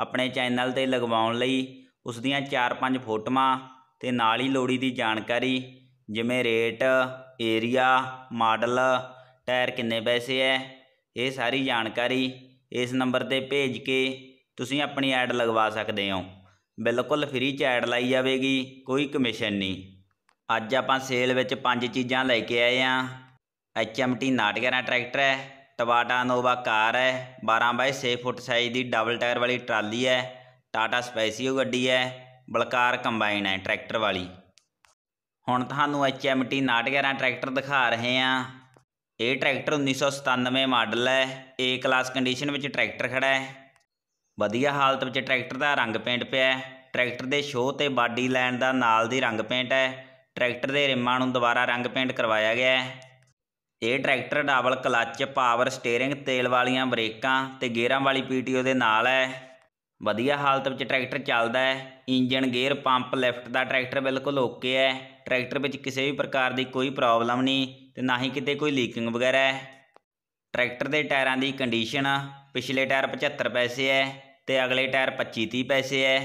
ਆਪਣੇ ਚੈਨਲ ਤੇ ਲਗਵਾਉਣ ਲਈ ਉਸ ਦੀਆਂ 4-5 ਫੋਟੋਆਂ ਤੇ ਨਾਲ ਹੀ ਲੋੜੀ ਦੀ ਜਾਣਕਾਰੀ ਜਿਵੇਂ ਰੇਟ ਏਰੀਆ ਮਾਡਲ ਟਾਇਰ ਕਿੰਨੇ ਪੈਸੇ ਹੈ ਇਹ ਸਾਰੀ ਜਾਣਕਾਰੀ ਇਸ ਨੰਬਰ ਤੇ ਭੇਜ ਕੇ ਤੁਸੀਂ ਆਪਣੀ ਐਡ ਲਗਵਾ ਸਕਦੇ ਹੋ ਬਿਲਕੁਲ ਫ੍ਰੀ ਚ ਐਡ ਲਾਈ ਜਾਵੇਗੀ ਕੋਈ ਕਮਿਸ਼ਨ ਨਹੀਂ ਅੱਜ ਆਪਾਂ ਸੇਲ ਵਿੱਚ ਪੰਜ ਚੀਜ਼ਾਂ ਲੈ ਕੇ ਆਏ ਆ ਐਚਐਮਟੀ ਨਾਟਗਰਾ ਟਰੈਕਟਰ ਹੈ ਟਵਾਟਾ ਨੋਵਾ ਕਾਰ ਹੈ 12 ਬਾਈ 6 ਫੁੱਟ ਸਾਈਜ਼ ਦੀ ਡਬਲ ਟਾਇਰ ਵਾਲੀ ਟਰਾਲੀ ਹੈ ਟਾਟਾ ਸਪੈਸੀਓ ਗੱਡੀ ਹੈ ਬਲਕਾਰ ਕੰਬਾਈਨ ਹੈ ਟਰੈਕਟਰ ਵਾਲੀ ਹੁਣ ਤੁਹਾਨੂੰ HMT 911 ਟਰੈਕਟਰ ਦਿਖਾ ਰਹੇ ਆ ਇਹ ਟਰੈਕਟਰ 1997 ਮਾਡਲ ਹੈ A ਕਲਾਸ ਕੰਡੀਸ਼ਨ ਵਿੱਚ ਟਰੈਕਟਰ ਖੜਾ ਹੈ ਵਧੀਆ ਹਾਲਤ ਵਿੱਚ ਟਰੈਕਟਰ ਦਾ ਰੰਗ ਪੇਂਟ ਪਿਆ ਹੈ ਟਰੈਕਟਰ ਦੇ ਸ਼ੋ ਤੇ ਬਾਡੀ ਲਾਈਨ ਦਾ ਨਾਲ ਦੀ ਰੰਗ ਪੇਂਟ ਹੈ ਟਰੈਕਟਰ ਦੇ ਰਿਮਾਂ ਨੂੰ ਦੁਬਾਰਾ ਰੰਗ ਪੇਂਟ ਕਰਵਾਇਆ ਗਿਆ ਹੈ ਇਹ tractor double clutch power steering ਤੇਲ ਵਾਲੀਆਂ ਬ੍ਰੇਕਾਂ ਤੇ ਗੇਅਰਾਂ ਵਾਲੀ ਪੀਟੀਓ ਦੇ ਨਾਲ ਹੈ ਵਧੀਆ ਹਾਲਤ ਵਿੱਚ ਟਰੈਕਟਰ ਚੱਲਦਾ ਹੈ ਇੰਜਨ ਗੇਅਰ ਪੰਪ ਲਿਫਟ ਦਾ ਟਰੈਕਟਰ ਬਿਲਕੁਲ ਓਕੇ ਹੈ ਟਰੈਕਟਰ ਵਿੱਚ ਕਿਸੇ ਵੀ ਪ੍ਰਕਾਰ ਦੀ ਕੋਈ ਪ੍ਰੋਬਲਮ ਨਹੀਂ ਤੇ ਨਾ ਹੀ ਕਿਤੇ ਕੋਈ ਲੀਕਿੰਗ ਵਗੈਰਾ ਹੈ ਟਰੈਕਟਰ ਦੇ ਟਾਇਰਾਂ ਦੀ ਕੰਡੀਸ਼ਨ ਪਿਛਲੇ ਟਾਇਰ 75 ਪੈਸੇ ਹੈ ਤੇ ਅਗਲੇ ਟਾਇਰ 25 30 ਪੈਸੇ ਹੈ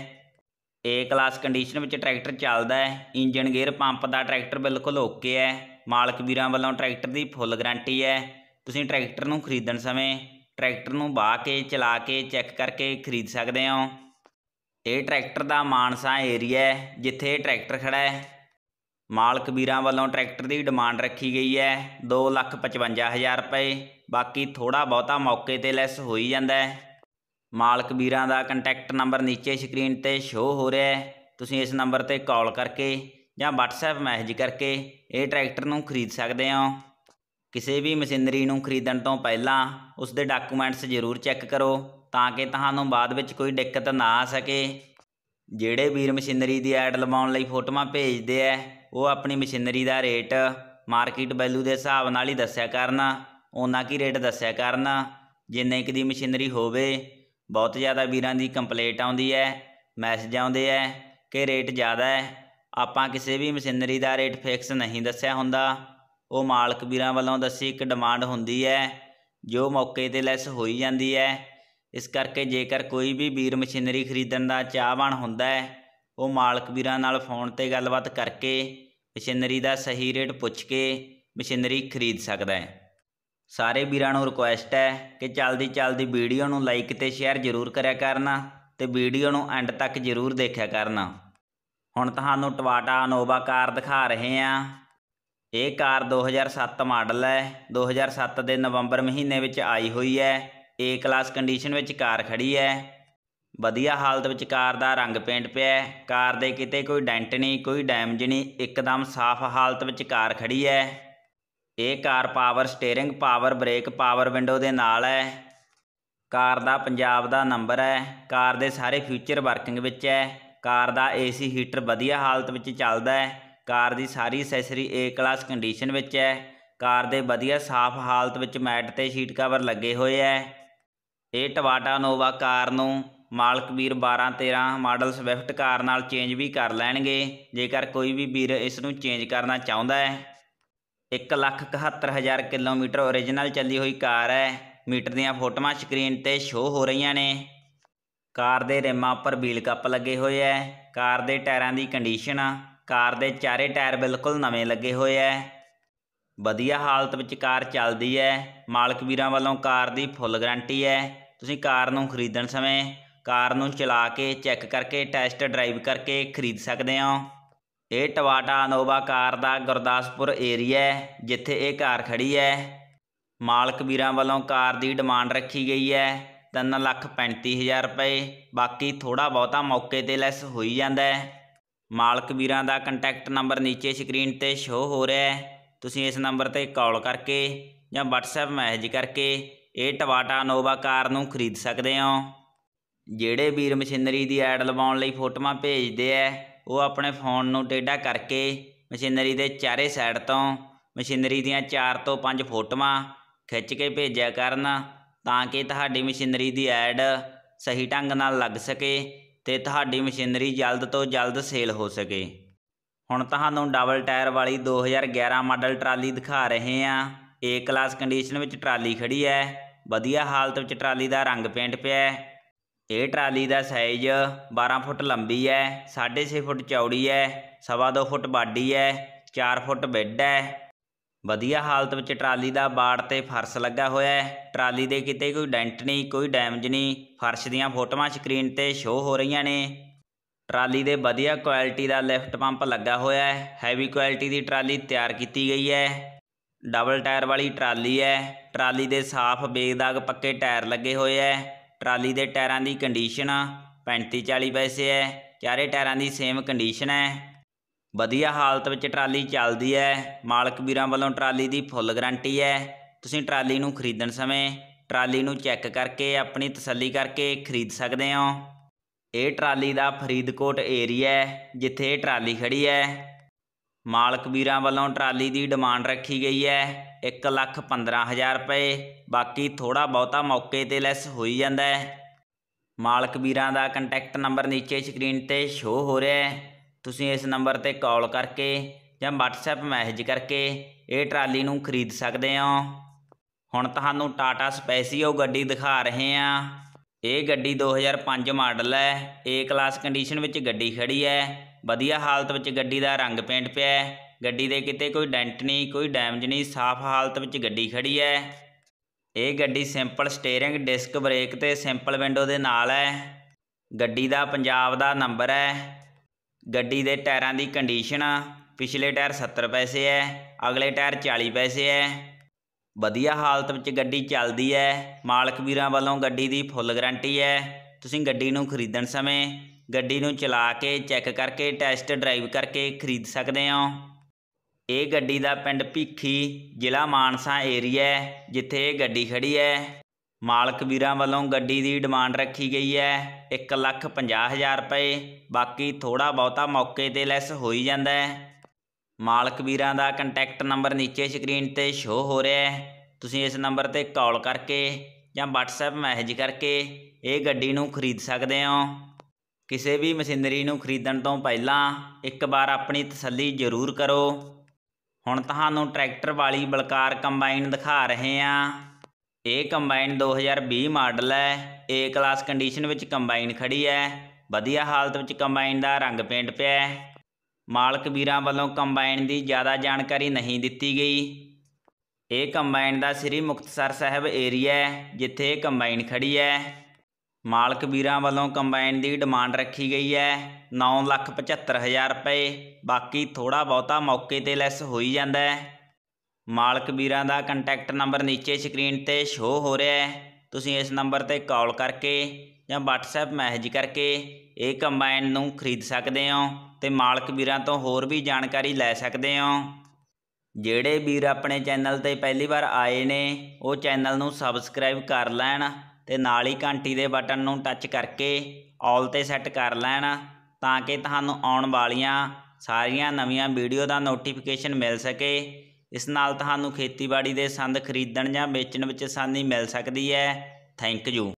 ਏ ਕਲਾਸ ਕੰਡੀਸ਼ਨ ਵਿੱਚ ਟਰੈਕਟਰ ਚੱਲਦਾ ਹੈ ਇੰਜਨ ਗੇਅਰ ਪੰਪ ਦਾ ਟਰੈਕਟਰ ਬਿਲਕੁਲ ਓਕੇ ਹੈ ਮਾਲਕ ਵੀਰਾਂ ਵੱਲੋਂ ਟਰੈਕਟਰ ਦੀ ਫੁੱਲ ਗਾਰੰਟੀ ਹੈ ਤੁਸੀਂ ਟਰੈਕਟਰ ਨੂੰ ਖਰੀਦਣ ਸਮੇਂ ਟਰੈਕਟਰ ਨੂੰ ਬਾਹ ਕੇ ਚਲਾ ਕੇ ਚੈੱਕ ਕਰਕੇ ਖਰੀਦ ਸਕਦੇ ਹੋ ਇਹ ਟਰੈਕਟਰ ਦਾ ਮਾਨਸਾ ਏਰੀਆ ਹੈ ਜਿੱਥੇ ਟਰੈਕਟਰ ਖੜਾ ਹੈ ਮਾਲਕ ਵੀਰਾਂ ਵੱਲੋਂ ਟਰੈਕਟਰ ਦੀ ਡਿਮਾਂਡ ਰੱਖੀ ਗਈ ਹੈ 255000 ਰੁਪਏ ਬਾਕੀ ਥੋੜਾ ਬਹੁਤਾ ਮੌਕੇ ਤੇ ਲੈਸ ਹੋਈ ਜਾਂਦਾ ਹੈ ਮਾਲਕ ਵੀਰਾਂ ਦਾ ਕੰਟੈਕਟ ਨੰਬਰ ਨੀਚੇ ਸਕਰੀਨ ਤੇ ਸ਼ੋ ਹੋ ਰਿਹਾ ਹੈ ਤੁਸੀਂ ਇਸ ਨੰਬਰ ਤੇ ਕਾਲ ਕਰਕੇ ਜਾਂ WhatsApp ਮੈਸੇਜ ਕਰਕੇ ਇਹ ਟਰੈਕਟਰ ਨੂੰ ਖਰੀਦ ਸਕਦੇ ਹੋ ਕਿਸੇ ਵੀ ਮਸ਼ੀਨਰੀ ਨੂੰ ਖਰੀਦਣ ਤੋਂ ਪਹਿਲਾਂ ਉਸ ਦੇ ਡਾਕੂਮੈਂਟਸ ਜ਼ਰੂਰ ਚੈੱਕ ਕਰੋ ਤਾਂ ਕਿ ਤੁਹਾਨੂੰ ਬਾਅਦ ਵਿੱਚ ਕੋਈ ਦਿੱਕਤ ਨਾ ਆ ਸਕੇ ਜਿਹੜੇ ਵੀਰ ਮਸ਼ੀਨਰੀ ਦੀ ਐਡ ਲਵਾਉਣ ਲਈ ਫੋਟੋਆਂ ਭੇਜਦੇ ਐ ਉਹ ਆਪਣੀ ਮਸ਼ੀਨਰੀ ਦਾ ਰੇਟ ਮਾਰਕੀਟ ਵੈਲਿਊ ਦੇ ਹਿਸਾਬ ਨਾਲ ਹੀ ਦੱਸਿਆ ਕਰਨ ਉਹਨਾਂ ਕੀ ਰੇਟ ਦੱਸਿਆ ਕਰਨ ਜਿੰਨੇ ਕਿ ਦੀ ਮਸ਼ੀਨਰੀ ਹੋਵੇ ਬਹੁਤ ਜ਼ਿਆਦਾ ਵੀਰਾਂ ਦੀ ਕੰਪਲੇਂਟ ਆਉਂਦੀ ਹੈ ਮੈਸੇਜ ਆਉਂਦੇ ਐ ਕਿ ਰੇਟ ਜ਼ਿਆਦਾ ਹੈ ਆਪਾਂ ਕਿਸੇ ਵੀ ਮਸ਼ੀਨਰੀ ਦਾ ਰੇਟ ਫਿਕਸ ਨਹੀਂ ਦੱਸਿਆ ਹੁੰਦਾ ਉਹ ਮਾਲਕ ਵੀਰਾਂ ਵੱਲੋਂ ਦੱਸੀ ਇੱਕ ਡਿਮਾਂਡ ਹੁੰਦੀ ਹੈ ਜੋ ਮੌਕੇ ਤੇ ਲੈਸ ਹੋਈ ਜਾਂਦੀ ਹੈ ਇਸ ਕਰਕੇ ਜੇਕਰ ਕੋਈ ਵੀ ਵੀਰ ਮਸ਼ੀਨਰੀ ਖਰੀਦਣ ਦਾ ਚਾਹਵਾਨ ਹੁੰਦਾ ਹੈ ਉਹ ਮਾਲਕ ਵੀਰਾਂ ਨਾਲ ਫੋਨ ਤੇ ਗੱਲਬਾਤ ਕਰਕੇ ਮਸ਼ੀਨਰੀ ਦਾ ਸਹੀ ਰੇਟ ਪੁੱਛ ਕੇ ਮਸ਼ੀਨਰੀ ਖਰੀਦ ਸਕਦਾ ਹੈ ਸਾਰੇ ਵੀਰਾਂ ਨੂੰ ਰਿਕੁਐਸਟ ਹੈ ਕਿ ਚਲਦੀ ਚਲਦੀ ਵੀਡੀਓ ਨੂੰ ਲਾਈਕ ਤੇ ਸ਼ੇਅਰ ਜ਼ਰੂਰ ਕਰਿਆ ਕਰਨਾ ਤੇ ਵੀਡੀਓ ਨੂੰ ਐਂਡ ਤੱਕ ਜ਼ਰੂਰ ਦੇਖਿਆ ਕਰਨਾ ਹੁਣ ਤੁਹਾਨੂੰ ਟਵਾਟਾ ਅਨੋਵਾ ਕਾਰ ਦਿਖਾ ਰਹੇ ਹਾਂ ਇਹ ਕਾਰ 2007 ਮਾਡਲ ਹੈ 2007 ਦੇ ਨਵੰਬਰ ਮਹੀਨੇ ਵਿੱਚ ਆਈ ਹੋਈ ਹੈ ਏ ਕਲਾਸ ਕੰਡੀਸ਼ਨ ਵਿੱਚ ਕਾਰ ਖੜੀ ਹੈ ਵਧੀਆ ਹਾਲਤ ਵਿੱਚ ਕਾਰ ਦਾ ਰੰਗ ਪੇਂਟ ਪਿਆ ਕਾਰ ਦੇ ਕਿਤੇ ਕੋਈ ਡੈਂਟ ਨਹੀਂ ਕੋਈ ਡੈਮੇਜ ਨਹੀਂ ਇੱਕਦਮ ਸਾਫ਼ ਹਾਲਤ ਵਿੱਚ ਕਾਰ ਖੜੀ ਹੈ ਇਹ car power steering power brake power window ਦੇ ਨਾਲ ਹੈ ਕਾਰ ਦਾ ਪੰਜਾਬ ਦਾ ਨੰਬਰ ਹੈ ਕਾਰ ਦੇ ਸਾਰੇ ਫਿਊਚਰ ਵਰਕਿੰਗ ਵਿੱਚ ਹੈ ਕਾਰ ਦਾ ਏਸੀ ਹੀਟਰ ਵਧੀਆ ਹਾਲਤ ਵਿੱਚ ਚੱਲਦਾ ਹੈ ਕਾਰ ਦੀ ਸਾਰੀ ਅਸੈਸਰੀ ਏ ਕਲਾਸ ਕੰਡੀਸ਼ਨ ਵਿੱਚ ਹੈ ਕਾਰ ਦੇ ਵਧੀਆ ਸਾਫ਼ ਹਾਲਤ ਵਿੱਚ ਮੈਟ ਤੇ ਸ਼ੀਟ ਕਵਰ ਲੱਗੇ ਹੋਏ ਐ ਇਹ ਟਵਾਟਾ ਨੋਵਾ ਕਾਰ ਨੂੰ ਮਾਲਕ ਵੀਰ 12 13 ਮਾਡਲ ਸਵਿਫਟ ਕਾਰ ਨਾਲ ਚੇਂਜ ਵੀ ਕਰ ਲੈਣਗੇ ਜੇਕਰ ਕੋਈ ਵੀ ਵੀਰ ਇਸ ਨੂੰ ਚੇਂਜ ਕਰਨਾ ਚਾਹੁੰਦਾ ਹੈ 171000 ਕਿਲੋਮੀਟਰ origignal ਚੱਲੀ ਹੋਈ ਕਾਰ ਹੈ ਮੀਟਰ ਦੀਆਂ ਫੋਟੋਆਂ ਸਕਰੀਨ ਤੇ ਸ਼ੋ ਹੋ ਰਹੀਆਂ ਨੇ ਕਾਰ ਦੇ ਰਿਮਾਂ ਉੱਪਰ ਵੀਲ ਕੱਪ ਲੱਗੇ ਹੋਏ ਐ ਕਾਰ ਦੇ ਟਾਇਰਾਂ ਦੀ ਕੰਡੀਸ਼ਨ ਆ ਕਾਰ ਦੇ ਚਾਰੇ ਟਾਇਰ ਬਿਲਕੁਲ ਨਵੇਂ ਲੱਗੇ ਹੋਏ ਐ ਵਧੀਆ ਹਾਲਤ ਵਿੱਚ ਕਾਰ ਚੱਲਦੀ ਐ ਮਾਲਕ ਵੀਰਾਂ ਵੱਲੋਂ ਕਾਰ ਦੀ ਫੁੱਲ ਗਾਰੰਟੀ ਐ ਤੁਸੀਂ ਕਾਰ ਨੂੰ ਖਰੀਦਣ ਸਮੇਂ ਕਾਰ ਨੂੰ ਚਲਾ ਕੇ ਚੈੱਕ ਕਰਕੇ ਟੈਸਟ ਡਰਾਈਵ ਕਰਕੇ ਖਰੀਦ ਸਕਦੇ ਹੋ ਇਹ ਟਵਾਟਾ ਅਨੋਵਾ ਕਾਰ ਦਾ ਗੁਰਦਾਸਪੁਰ ਏਰੀਆ ਹੈ ਜਿੱਥੇ ਇਹ ਕਾਰ ਖੜੀ ਹੈ ਮਾਲਕ ਵੀਰਾਂ ਵੱਲੋਂ ਕਾਰ ਦੀ ਡਿਮਾਂਡ ਰੱਖੀ ਗਈ ਹੈ 3 ਲੱਖ 35 ਹਜ਼ਾਰ ਰੁਪਏ ਬਾਕੀ ਥੋੜਾ ਬਹੁਤਾ ਮੌਕੇ ਤੇ ਲੈਸ ਹੋਈ ਜਾਂਦਾ ਹੈ ਮਾਲਕ ਵੀਰਾਂ ਦਾ ਕੰਟੈਕਟ ਨੰਬਰ ਨੀਚੇ ਸਕਰੀਨ ਤੇ ਸ਼ੋ ਹੋ ਰਿਹਾ ਹੈ ਤੁਸੀਂ ਇਸ ਨੰਬਰ ਤੇ ਕਾਲ ਕਰਕੇ ਜਾਂ WhatsApp ਮੈਸੇਜ ਕਰਕੇ ਇਹ ਟਵਾਟਾ ਨੋਵਾ ਕਾਰ ਨੂੰ ਖਰੀਦ ਸਕਦੇ ਹੋ ਜਿਹੜੇ ਵੀਰ ਮਸ਼ੀਨਰੀ ਦੀ ਐਡ ਲਵਾਉਣ ਲਈ ਫੋਟੋਆਂ ਭੇਜਦੇ ਆ ਉਹ ਆਪਣੇ ਫੋਨ ਨੂੰ ਟੇਡਾ ਕਰਕੇ ਮਸ਼ੀਨਰੀ ਦੇ ਚਾਰੇ ਸਾਈਡ ਤੋਂ ਮਸ਼ੀਨਰੀ ਦੀਆਂ 4 ਤੋਂ 5 ਫੋਟੋਆਂ ਖਿੱਚ ਕੇ ਭੇਜਿਆ ਕਰਨਾ ਤਾਂ ਕਿ ਤੁਹਾਡੀ ਮਸ਼ੀਨਰੀ ਦੀ ਐਡ ਸਹੀ ਢੰਗ ਨਾਲ ਲੱਗ ਸਕੇ ਤੇ ਤੁਹਾਡੀ ਮਸ਼ੀਨਰੀ ਜਲਦ ਤੋਂ ਜਲਦ ਸੇਲ ਹੋ ਸਕੇ ਹੁਣ ਤੁਹਾਨੂੰ ਡਬਲ ਟਾਇਰ ਵਾਲੀ 2011 ਮਾਡਲ ਟਰਾਲੀ ਦਿਖਾ ਰਹੇ ਆ ਏ ਕਲਾਸ ਕੰਡੀਸ਼ਨ ਵਿੱਚ ਟਰਾਲੀ ਖੜੀ ਹੈ ਵਧੀਆ ਹਾਲਤ ਵਿੱਚ ਟਰਾਲੀ ਦਾ ਰੰਗ ਪੇਂਟ ਪਿਆ ਹੈ ਇਹ ਟਰਾਲੀ ਦਾ ਸਾਈਜ਼ 12 ਫੁੱਟ ਲੰਬੀ ਹੈ 6.5 ਫੁੱਟ ਚੌੜੀ ਹੈ 2.5 ਫੁੱਟ ਬਾਡੀ ਹੈ 4 ਫੁੱਟ ਬੈੱਡ ਹੈ ਵਧੀਆ ਹਾਲਤ ਵਿੱਚ ਟਰਾਲੀ ਦਾ ਬਾੜ ਤੇ ਫਰਸ਼ ਲੱਗਾ ਹੋਇਆ ਹੈ ਟਰਾਲੀ ਦੇ ਕਿਤੇ ਕੋਈ ਡੈਂਟ ਨਹੀਂ ਕੋਈ ਡੈਮੇਜ ਨਹੀਂ ਫਰਸ਼ ਦੀਆਂ ਫੋਟੋਆਂ ਸਕਰੀਨ ਤੇ ਸ਼ੋ ਹੋ ਰਹੀਆਂ ਨੇ ਟਰਾਲੀ ਦੇ ਵਧੀਆ ਕੁਆਲਿਟੀ ਦਾ ਲਿਫਟ ਪੰਪ ਲੱਗਾ ਹੋਇਆ ਹੈ ਹੈਵੀ ਕੁਆਲਿਟੀ ਦੀ ਟਰਾਲੀ ਤਿਆਰ ਕੀਤੀ ਗਈ ਹੈ ਡਬਲ ਟਾਇਰ ਵਾਲੀ ਟਰਾਲੀ ਹੈ ਟਰਾਲੀ ਦੇ ਸਾਫ਼ ਬੇਦਾਗ ਪੱਕੇ ਟਾਇਰ ਲੱਗੇ ਹੋਏ ਹੈ ਟਰਾਲੀ ਦੇ ਟਾਇਰਾਂ ਦੀ ਕੰਡੀਸ਼ਨ 35 40 ਪੈਸੇ ਹੈ ਚਾਰੇ ਟਾਇਰਾਂ ਦੀ ਸੇਮ ਕੰਡੀਸ਼ਨ ਹੈ ਵਧੀਆ ਹਾਲਤ ਵਿੱਚ ਟਰਾਲੀ ਚੱਲਦੀ ਹੈ ਮਾਲਕ ਵੀਰਾਂ ਵੱਲੋਂ ਟਰਾਲੀ ਦੀ ਫੁੱਲ ਗਾਰੰਟੀ ਹੈ ਤੁਸੀਂ ਟਰਾਲੀ ਨੂੰ ਖਰੀਦਣ ਸਮੇਂ ਟਰਾਲੀ ਨੂੰ ਚੈੱਕ ਕਰਕੇ ਆਪਣੀ ਤਸੱਲੀ ਕਰਕੇ ਖਰੀਦ ਸਕਦੇ ਹੋ ਇਹ ਟਰਾਲੀ ਦਾ ਫਰੀਦਕੋਟ ਏਰੀਆ ਹੈ ਜਿੱਥੇ ਇਹ ਟਰਾਲੀ ਖੜੀ ਹੈ ਮਾਲਕ ਵੀਰਾਂ ਵੱਲੋਂ ਟਰਾਲੀ ਦੀ ਡਿਮਾਂਡ ਰੱਖੀ ਗਈ ਹੈ 115000 ਰੁਪਏ ਬਾਕੀ ਥੋੜਾ ਬਹੁਤਾ ਮੌਕੇ ਤੇ ਲੈਸ ਹੋਈ ਜਾਂਦਾ ਹੈ ਮਾਲਕ ਵੀਰਾਂ ਦਾ ਕੰਟੈਕਟ ਨੰਬਰ ਨੀਚੇ ਸਕਰੀਨ ਤੇ ਸ਼ੋ ਹੋ ਰਿਹਾ ਹੈ ਤੁਸੀਂ ਇਸ ਨੰਬਰ ਤੇ ਕਾਲ ਕਰਕੇ ਜਾਂ WhatsApp ਮੈਸੇਜ ਕਰਕੇ ਇਹ ਟਰਾਲੀ ਨੂੰ ਖਰੀਦ ਸਕਦੇ ਹੋ ਹੁਣ ਤੁਹਾਨੂੰ ਟਾਟਾ ਸਪੈਸੀਓ ਗੱਡੀ ਦਿਖਾ ਰਹੇ ਆ ਇਹ ਗੱਡੀ 2005 ਮਾਡਲ ਹੈ A ਕਲਾਸ ਕੰਡੀਸ਼ਨ ਵਿੱਚ ਗੱਡੀ ਖੜੀ ਹੈ ਵਧੀਆ ਹਾਲਤ ਵਿੱਚ ਗੱਡੀ ਦਾ ਰੰਗ ਪੇਂਟ ਪਿਆ ਹੈ ਗੱਡੀ ਦੇ ਕਿਤੇ ਕੋਈ ਡੈਂਟ ਨਹੀਂ ਕੋਈ ਡੈਮੇਜ ਨਹੀਂ ਸਾਫ਼ ਹਾਲਤ ਵਿੱਚ ਗੱਡੀ ਖੜੀ ਹੈ ਇਹ ਗੱਡੀ ਸਿੰਪਲ ਸਟੀering ਡਿਸਕ ਬ੍ਰੇਕ ਤੇ ਸਿੰਪਲ ਵਿੰਡੋ ਦੇ ਨਾਲ ਹੈ ਗੱਡੀ ਦਾ ਪੰਜਾਬ ਦਾ ਨੰਬਰ ਹੈ ਗੱਡੀ ਦੇ ਟਾਇਰਾਂ ਦੀ ਕੰਡੀਸ਼ਨ ਆ ਪਿਛਲੇ ਟਾਇਰ 70 ਪੈਸੇ ਐ ਅਗਲੇ ਟਾਇਰ 40 ਪੈਸੇ ਐ ਵਧੀਆ ਹਾਲਤ ਵਿੱਚ ਗੱਡੀ ਚੱਲਦੀ ਐ ਮਾਲਕ ਵੀਰਾਂ ਵੱਲੋਂ ਗੱਡੀ ਦੀ ਫੁੱਲ ਗਾਰੰਟੀ ਐ ਤੁਸੀਂ ਗੱਡੀ ਨੂੰ ਖਰੀਦਣ ਸਮੇਂ ਗੱਡੀ ਨੂੰ ਚਲਾ ਕੇ ਚੈੱਕ ਕਰਕੇ ਟੈਸਟ ਡਰਾਈਵ ਕਰਕੇ ਖਰੀਦ ਸਕਦੇ ਹੋ ਇਹ ਗੱਡੀ ਦਾ ਪਿੰਡ ਭੀਖੀ ਜ਼ਿਲ੍ਹਾ ਮਾਨਸਾ ਏਰੀਆ ਜਿੱਥੇ ਇਹ ਗੱਡੀ ਖੜੀ ਐ ਮਾਲਕ ਵੀਰਾਂ ਵੱਲੋਂ ਗੱਡੀ ਦੀ ਡਿਮਾਂਡ ਰੱਖੀ ਗਈ ਹੈ 1 ਲੱਖ 50 ਹਜ਼ਾਰ ਰੁਪਏ ਬਾਕੀ ਥੋੜਾ ਬਹੁਤਾ ਮੌਕੇ ਤੇ ਲੈਸ ਹੋਈ ਜਾਂਦਾ ਹੈ ਮਾਲਕ ਵੀਰਾਂ ਦਾ ਕੰਟੈਕਟ ਨੰਬਰ ਨੀਚੇ ਸਕਰੀਨ ਤੇ ਸ਼ੋ ਹੋ ਰਿਹਾ ਹੈ ਤੁਸੀਂ ਇਸ ਨੰਬਰ ਤੇ ਕਾਲ ਕਰਕੇ ਜਾਂ WhatsApp ਮੈਸੇਜ ਕਰਕੇ ਇਹ ਗੱਡੀ ਨੂੰ ਖਰੀਦ ਸਕਦੇ ਹੋ ਕਿਸੇ ਵੀ ਮਸ਼ੀਨਰੀ ਨੂੰ ਖਰੀਦਣ ਤੋਂ ਪਹਿਲਾਂ ਇੱਕ ਵਾਰ ਆਪਣੀ ਤਸੱਲੀ ਜ਼ਰੂਰ ਕਰੋ ਹੁਣ ਤੁਹਾਨੂੰ ਟਰੈਕਟਰ ਵਾਲੀ ਬਲਕਾਰ ਕੰਬਾਈਨ ਦਿਖਾ ਰਹੇ ਹਾਂ ਇਹ ਕੰਬਾਈਨ 2020 ਮਾਡਲ ਹੈ A ਕਲਾਸ ਕੰਡੀਸ਼ਨ ਵਿੱਚ ਕੰਬਾਈਨ ਖੜੀ ਹੈ ਵਧੀਆ ਹਾਲਤ ਵਿੱਚ ਕੰਬਾਈਨ ਦਾ ਰੰਗ ਪੇਂਟ ਪਿਆ ਹੈ ਮਾਲਕ ਵੀਰਾਂ ਵੱਲੋਂ ਕੰਬਾਈਨ ਦੀ ਜ਼ਿਆਦਾ ਜਾਣਕਾਰੀ ਨਹੀਂ ਦਿੱਤੀ ਗਈ ਇਹ ਕੰਬਾਈਨ ਦਾ ਸ੍ਰੀ ਮੁਕਤਸਰ ਸਾਹਿਬ ਏਰੀਆ ਹੈ ਜਿੱਥੇ ਇਹ ਕੰਬਾਈਨ ਖੜੀ ਹੈ ਮਾਲਕ ਵੀਰਾਂ ਵੱਲੋਂ ਕੰਬਾਈਨ ਦੀ ਡਿਮਾਂਡ ਰੱਖੀ ਗਈ ਹੈ 9,75,000 ਰੁਪਏ ਬਾਕੀ ਥੋੜਾ ਬਹੁਤਾ ਮੌਕੇ ਤੇ ਲੈਸ ਹੋਈ ਜਾਂਦਾ ਹੈ ਮਾਲਕ ਵੀਰਾਂ ਦਾ ਕੰਟੈਕਟ ਨੰਬਰ ਨੀਚੇ ਸਕਰੀਨ ਤੇ ਸ਼ੋ ਹੋ ਰਿਹਾ ਹੈ ਤੁਸੀਂ ਇਸ ਨੰਬਰ ਤੇ ਕਾਲ ਕਰਕੇ ਜਾਂ WhatsApp ਮੈਸੇਜ ਕਰਕੇ ਇਹ ਕੰਬਾਈਨ ਨੂੰ ਖਰੀਦ ਸਕਦੇ ਹੋ ਤੇ ਮਾਲਕ ਵੀਰਾਂ ਤੋਂ ਹੋਰ ਵੀ ਜਾਣਕਾਰੀ ਲੈ ਸਕਦੇ ਹੋ ਜਿਹੜੇ ਵੀਰ ਆਪਣੇ ਚੈਨਲ ਤੇ ਪਹਿਲੀ ਵਾਰ ਆਏ ਨੇ ਉਹ ਚੈਨਲ ਨੂੰ ਸਬਸਕ੍ਰਾਈਬ ਕਰ ਲੈਣ ਤੇ ਨਾਲ ਹੀ ਘੰਟੀ ਦੇ ਬਟਨ ਨੂੰ ਟੱਚ ਕਰਕੇ ਆਲ ਤੇ ਸੈੱਟ ਕਰ ਲੈਣ ਤਾਂ ਕਿ ਤੁਹਾਨੂੰ ਆਉਣ ਵਾਲੀਆਂ ਸਾਰੀਆਂ ਨਵੀਆਂ ਵੀਡੀਓ ਦਾ ਨੋਟੀਫਿਕੇਸ਼ਨ ਮਿਲ ਸਕੇ ਇਸ ਨਾਲ ਤੁਹਾਨੂੰ ਖੇਤੀਬਾੜੀ ਦੇ ਸੰਦ ਖਰੀਦਣ ਜਾਂ ਵੇਚਣ ਵਿੱਚ ਆਸਾਨੀ ਮਿਲ ਸਕਦੀ ਹੈ ਥੈਂਕ ਯੂ